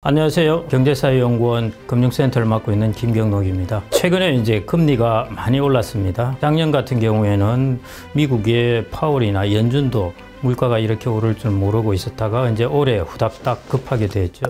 안녕하세요. 경제사회연구원 금융센터를 맡고 있는 김경록입니다. 최근에 이제 금리가 많이 올랐습니다. 작년 같은 경우에는 미국의 파월이나 연준도 물가가 이렇게 오를 줄 모르고 있었다가 이제 올해 후닥닥 급하게 됐죠.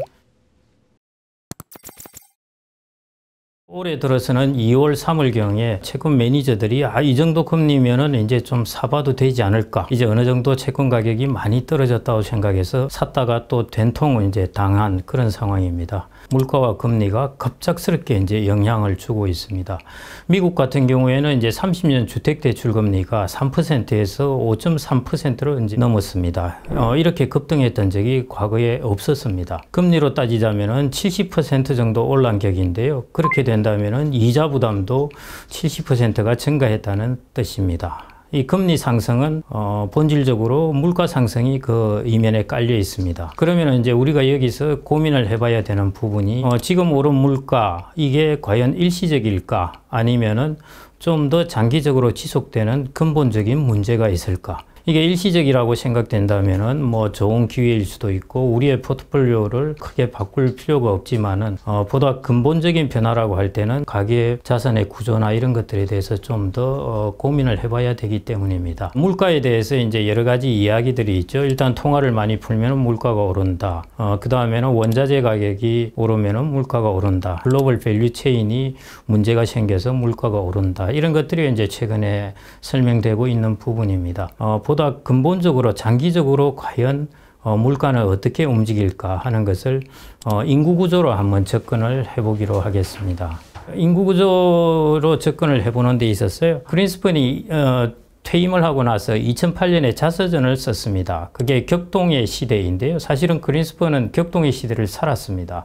올해 들어서는 2월, 3월경에 채권 매니저들이 아, 이 정도 금리면은 이제 좀 사봐도 되지 않을까. 이제 어느 정도 채권 가격이 많이 떨어졌다고 생각해서 샀다가 또 된통을 이제 당한 그런 상황입니다. 물가와 금리가 급작스럽게 이제 영향을 주고 있습니다. 미국 같은 경우에는 이제 30년 주택대출금리가 3%에서 5.3%로 이제 넘었습니다. 어, 이렇게 급등했던 적이 과거에 없었습니다. 금리로 따지자면은 70% 정도 올란 격인데요. 그렇게 된 된다면 이자 부담도 70%가 증가했다는 뜻입니다. 이 금리 상승은 어, 본질적으로 물가 상승이 그 이면에 깔려 있습니다. 그러면 이제 우리가 여기서 고민을 해봐야 되는 부분이 어, 지금 오른 물가 이게 과연 일시적일까 아니면은 좀 더 장기적으로 지속되는 근본적인 문제가 있을까 이게 일시적이라고 생각된다면은 뭐 좋은 기회일 수도 있고 우리의 포트폴리오를 크게 바꿀 필요가 없지만은 어 보다 근본적인 변화라고 할 때는 가계 자산의 구조나 이런 것들에 대해서 좀더 어 고민을 해봐야 되기 때문입니다. 물가에 대해서 이제 여러 가지 이야기들이 있죠. 일단 통화를 많이 풀면 물가가 오른다. 어그 다음에는 원자재 가격이 오르면은 물가가 오른다. 글로벌 밸류 체인이 문제가 생겨서 물가가 오른다. 이런 것들이 이제 최근에 설명되고 있는 부분입니다. 어, 무엇보다 근본적으로 장기적으로 과연 어, 물가는 어떻게 움직일까 하는 것을 어, 인구구조로 한번 접근을 해보기로 하겠습니다. 인구구조로 접근을 해보는 데 있었어요. 그린스펀이 어, 퇴임을 하고 나서 2008년에 자서전을 썼습니다. 그게 격동의 시대인데요. 사실은 그린스펀은 격동의 시대를 살았습니다.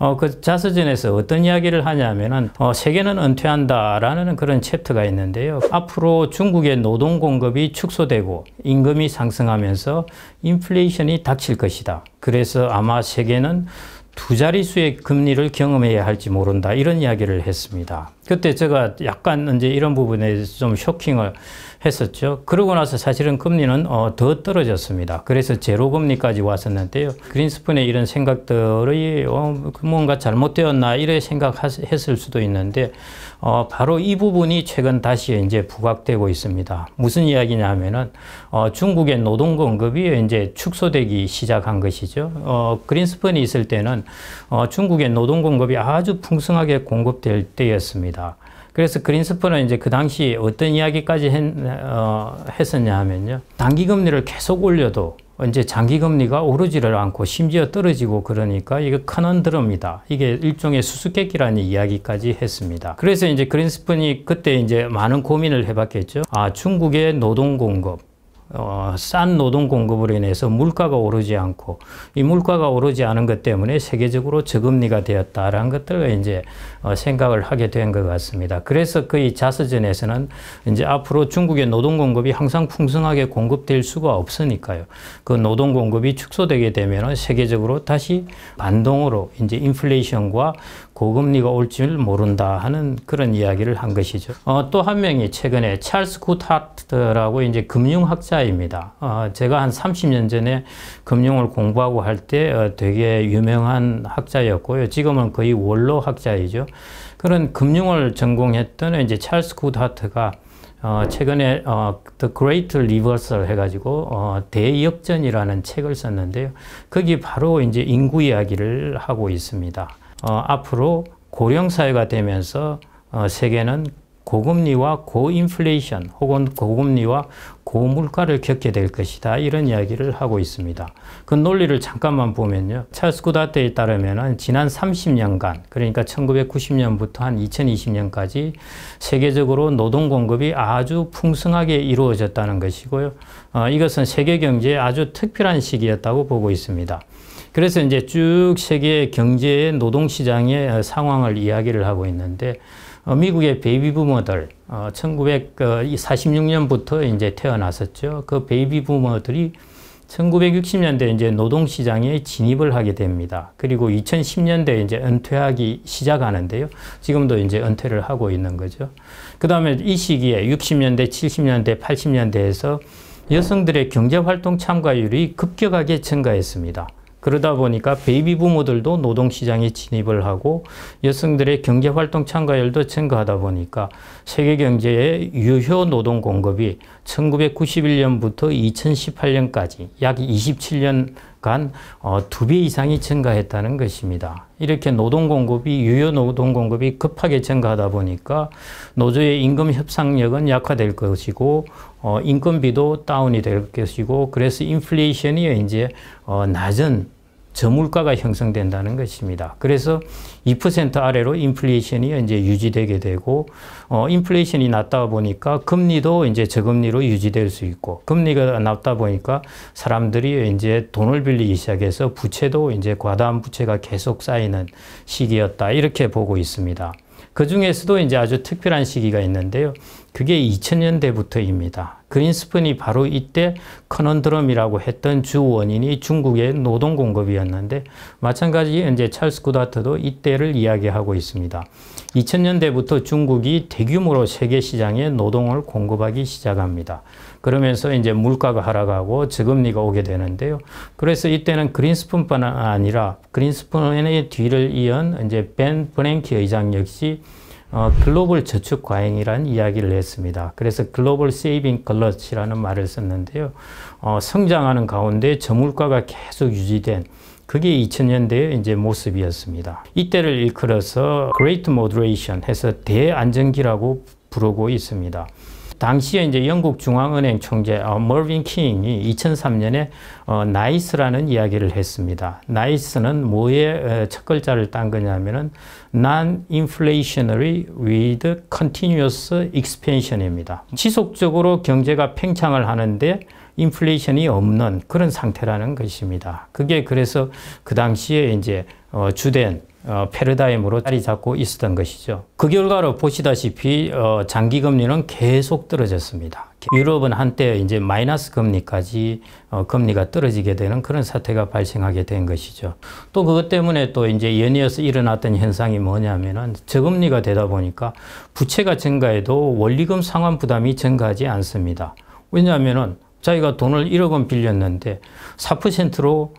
어, 그 자서전에서 어떤 이야기를 하냐면은 어, 세계는 은퇴한다라는 그런 챕터가 있는데요. 앞으로 중국의 노동 공급이 축소되고 임금이 상승하면서 인플레이션이 닥칠 것이다. 그래서 아마 세계는 두 자릿수의 금리를 경험해야 할지 모른다 이런 이야기를 했습니다. 그때 제가 약간 이제 이런 부분에 좀 쇼킹을 했었죠. 그러고 나서 사실은 금리는 어, 더 떨어졌습니다. 그래서 제로금리까지 왔었는데요. 그린스푼의 이런 생각들이 어, 그 뭔가 잘못되었나 이래 생각했을 수도 있는데 어, 바로 이 부분이 최근 다시 이제 부각되고 있습니다. 무슨 이야기냐 하면은 어, 중국의 노동 공급이 이제 축소되기 시작한 것이죠. 어, 그린스펀이 있을 때는 어, 중국의 노동 공급이 아주 풍성하게 공급될 때였습니다. 그래서 그린스프는 이제 그 당시 어떤 이야기까지 했, 어, 었냐 하면요. 단기금리를 계속 올려도 이제 장기금리가 오르지를 않고 심지어 떨어지고 그러니까 이거 큰 흔들음이다. 이게 일종의 수수께끼라는 이야기까지 했습니다. 그래서 이제 그린스푼이 그때 이제 많은 고민을 해봤겠죠. 아, 중국의 노동 공급, 어, 싼 노동 공급으로 인해서 물가가 오르지 않고 이 물가가 오르지 않은 것 때문에 세계적으로 저금리가 되었다라는 것들을 이제 어, 생각을 하게 된 것 같습니다. 그래서 그이 자서전에서는 이제 앞으로 중국의 노동 공급이 항상 풍성하게 공급될 수가 없으니까요. 그 노동 공급이 축소되게 되면은 세계적으로 다시 반동으로 이제 인플레이션과 고금리가 올 줄 모른다 하는 그런 이야기를 한 것이죠. 어, 또 한 명이 최근에 찰스 쿠타트라고 이제 금융학자 학자입니다. 어, 제가 한 30년 전에 금융을 공부하고 할때 어, 되게 유명한 학자였고요. 지금은 거의 원로 학자이죠. 그런 금융을 전공했던 이제 찰스 굿하트가 어, 최근에 어, The Great Reversal 해가지고 어, 대역전이라는 책을 썼는데요. 거기 바로 이제 인구 이야기를 하고 있습니다. 어, 앞으로 고령 사회가 되면서 어, 세계는 고금리와 고인플레이션 혹은 고금리와 고물가를 겪게 될 것이다. 이런 이야기를 하고 있습니다. 그 논리를 잠깐만 보면요. 찰스 구다테에 따르면 지난 30년간, 그러니까 1990년부터 한 2020년까지 세계적으로 노동 공급이 아주 풍성하게 이루어졌다는 것이고요. 어, 이것은 세계 경제에 아주 특별한 시기였다고 보고 있습니다. 그래서 이제 쭉 세계 경제의 노동 시장의 상황을 이야기를 하고 있는데 어, 미국의 베이비부머들 1946년부터 어, 이제 태어났었죠. 그 베이비부머들이 1960년대 이제 노동시장에 진입을 하게 됩니다. 그리고 2010년대 이제 은퇴하기 시작하는데요. 지금도 이제 은퇴를 하고 있는 거죠. 그 다음에 이 시기에 60년대, 70년대, 80년대에서 여성들의 경제활동 참가율이 급격하게 증가했습니다. 그러다 보니까 베이비 부모들도 노동시장에 진입을 하고 여성들의 경제활동 참가율도 증가하다 보니까 세계 경제의 유효 노동 공급이 1991년부터 2018년까지 약 27년간 어, 두배 이상이 증가했다는 것입니다. 이렇게 노동 공급이 유효 노동 공급이 급하게 증가하다 보니까 노조의 임금 협상력은 약화될 것이고 어, 인건비도 다운이 될 것이고 그래서 인플레이션이 이제 어, 낮은 저물가가 형성된다는 것입니다. 그래서 2% 아래로 인플레이션이 이제 유지되게 되고 어 인플레이션이 낮다 보니까 금리도 이제 저금리로 유지될 수 있고 금리가 낮다 보니까 사람들이 이제 돈을 빌리기 시작해서 부채도 이제 과다한 부채가 계속 쌓이는 시기였다 이렇게 보고 있습니다. 그 중에서도 이제 아주 특별한 시기가 있는데요. 그게 2000년대부터입니다. 그린스푼이 바로 이때 커넌드럼이라고 했던 주 원인이 중국의 노동 공급이었는데 마찬가지 이제 찰스 구다트도 이때를 이야기하고 있습니다. 2000년대부터 중국이 대규모로 세계 시장에 노동을 공급하기 시작합니다. 그러면서 이제 물가가 하락하고 저금리가 오게 되는데요. 그래서 이때는 그린스푼뿐 아니라 그린스푼의 뒤를 이은 이제 벤 브랭키 의장 역시 어, 글로벌 저축 과잉이라는 이야기를 했습니다 그래서 글로벌 세이빙 글러치라는 말을 썼는데요. 어, 성장하는 가운데 저물가가 계속 유지된 그게 2000년대의 이제 모습이었습니다. 이때를 일컬어서 Great Moderation 해서 대안정기라고 부르고 있습니다. 당시에 이제 영국 중앙은행 총재 어, 머빈 킹이 2003년에 어, 나이스라는 이야기를 했습니다. 나이스는 뭐의 첫 글자를 딴 거냐면은 non-inflationary with continuous expansion입니다. 지속적으로 경제가 팽창을 하는데 인플레이션이 없는 그런 상태라는 것입니다. 그게 그래서 그 당시에 이제 어, 주된 어, 패러다임으로 자리 잡고 있었던 것이죠. 그 결과로 보시다시피 어, 장기 금리는 계속 떨어졌습니다. 유럽은 한때 이제 마이너스 금리까지 어, 금리가 떨어지게 되는 그런 사태가 발생하게 된 것이죠. 또 그것 때문에 또 이제 연이어서 일어났던 현상이 뭐냐면은 저금리가 되다 보니까 부채가 증가해도 원리금 상환 부담이 증가하지 않습니다. 왜냐하면은 자기가 돈을 1억 원 빌렸는데 4%로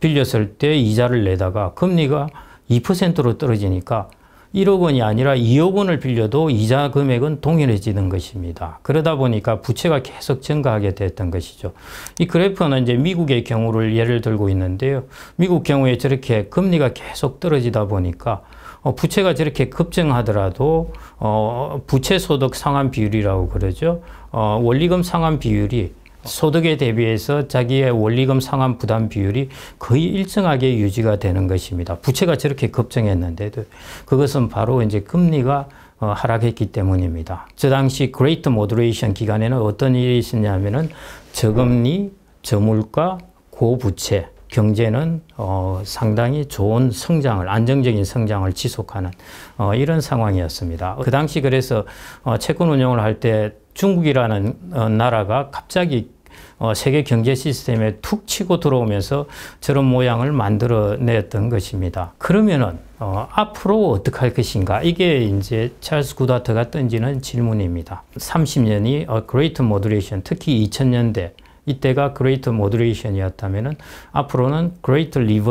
빌렸을 때 이자를 내다가 금리가 2%로 떨어지니까 1억 원이 아니라 2억 원을 빌려도 이자 금액은 동일해지는 것입니다. 그러다 보니까 부채가 계속 증가하게 됐던 것이죠. 이 그래프는 이제 미국의 경우를 예를 들고 있는데요. 미국 경우에 저렇게 금리가 계속 떨어지다 보니까 어, 부채가 저렇게 급증하더라도 어, 부채 소득 상환 비율이라고 그러죠. 어, 원리금 상환 비율이 소득에 대비해서 자기의 원리금 상환 부담 비율이 거의 일정하게 유지가 되는 것입니다. 부채가 저렇게 급증했는데도 그것은 바로 이제 금리가 어, 하락했기 때문입니다. 저 당시 그레이트 모드레이션 기간에는 어떤 일이 있었냐면은 저금리, 저물가, 고부채 경제는 어, 상당히 좋은 성장을 안정적인 성장을 지속하는 어, 이런 상황이었습니다. 그 당시 그래서 어, 채권 운용을 할때 중국이라는 어, 나라가 갑자기 어, 세계 경제 시스템에 툭 치고 들어오면서 저런 모양을 만들어냈던 것입니다. 그러면은 어, 앞으로 어떻게 할 것인가? 이게 이제 찰스 구다트가 던지는 질문입니다. 30년이 어, Great m o d 특히 2000년대 이때가 Great m o d e 이었다면은 앞으로는 Great r e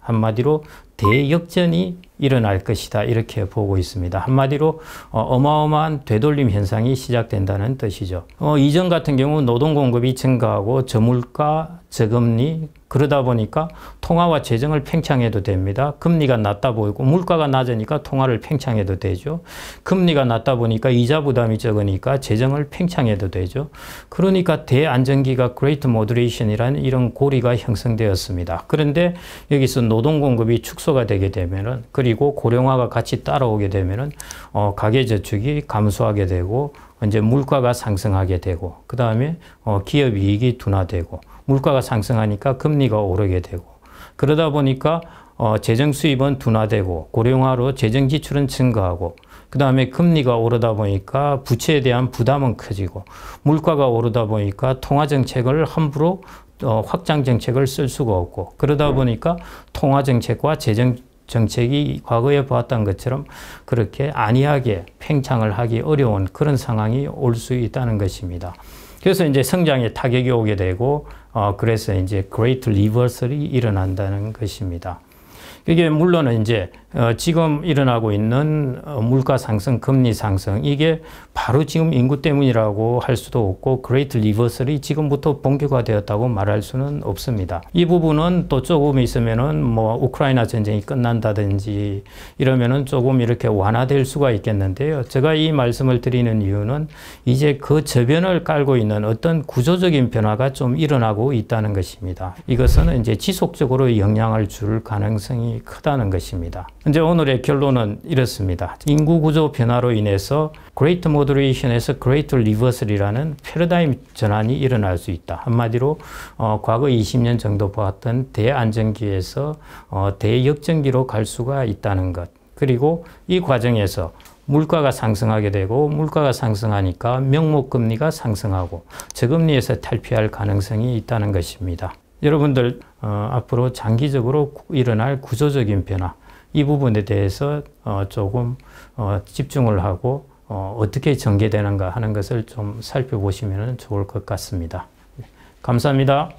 한마디로 대역전이 일어날 것이다 이렇게 보고 있습니다. 한마디로 어, 어마어마한 되돌림 현상이 시작된다는 뜻이죠. 어, 이전 같은 경우 노동 공급이 증가하고 저물가, 저금리 그러다 보니까 통화와 재정을 팽창해도 됩니다. 금리가 낮다 보이고 물가가 낮으니까 통화를 팽창해도 되죠. 금리가 낮다 보니까 이자 부담이 적으니까 재정을 팽창해도 되죠. 그러니까 대안정기가 그레이트 모드레이션이라는 이런 고리가 형성되었습니다. 그런데 여기서 노동 공급이 축소가 되게 되면은 그리고 그리고 고령화가 같이 따라오게 되면은 어, 가계 저축이 감소하게 되고 이제 물가가 상승하게 되고 그 다음에 어, 기업 이익이 둔화되고 물가가 상승하니까 금리가 오르게 되고 그러다 보니까 어, 재정 수입은 둔화되고 고령화로 재정 지출은 증가하고 그 다음에 금리가 오르다 보니까 부채에 대한 부담은 커지고 물가가 오르다 보니까 통화 정책을 함부로 어, 확장 정책을 쓸 수가 없고 그러다 보니까 통화 정책과 재정 정책이 과거에 보았던 것처럼 그렇게 안이하게 팽창을 하기 어려운 그런 상황이 올 수 있다는 것입니다. 그래서 이제 성장에 타격이 오게 되고 어 그래서 이제 great r e 이 일어난다는 것입니다. 이게 물론 이제 어, 지금 일어나고 있는 어, 물가 상승, 금리 상승 이게 바로 지금 인구 때문이라고 할 수도 없고 그레이트 리버설이 지금부터 본격화되었다고 말할 수는 없습니다. 이 부분은 또 조금 있으면은 뭐 우크라이나 전쟁이 끝난다든지 이러면은 조금 이렇게 완화될 수가 있겠는데요. 제가 이 말씀을 드리는 이유는 이제 그 저변을 깔고 있는 어떤 구조적인 변화가 좀 일어나고 있다는 것입니다. 이것은 이제 지속적으로 영향을 줄 가능성이 크다는 것입니다. 이제 오늘의 결론은 이렇습니다. 인구 구조 변화로 인해서 Great Moderation에서 Great Reversal이라는 패러다임 전환이 일어날 수 있다. 한마디로 어, 과거 20년 정도 보았던 대안정기에서 어, 대역전기로 갈 수가 있다는 것. 그리고 이 과정에서 물가가 상승하게 되고 물가가 상승하니까 명목금리가 상승하고 저금리에서 탈피할 가능성이 있다는 것입니다. 여러분들 어, 앞으로 장기적으로 일어날 구조적인 변화 이 부분에 대해서 어, 조금 어, 집중을 하고 어, 떻게 전개되는가 하는 것을 좀 살펴보시면 좋을 것 같습니다. 네, 감사합니다.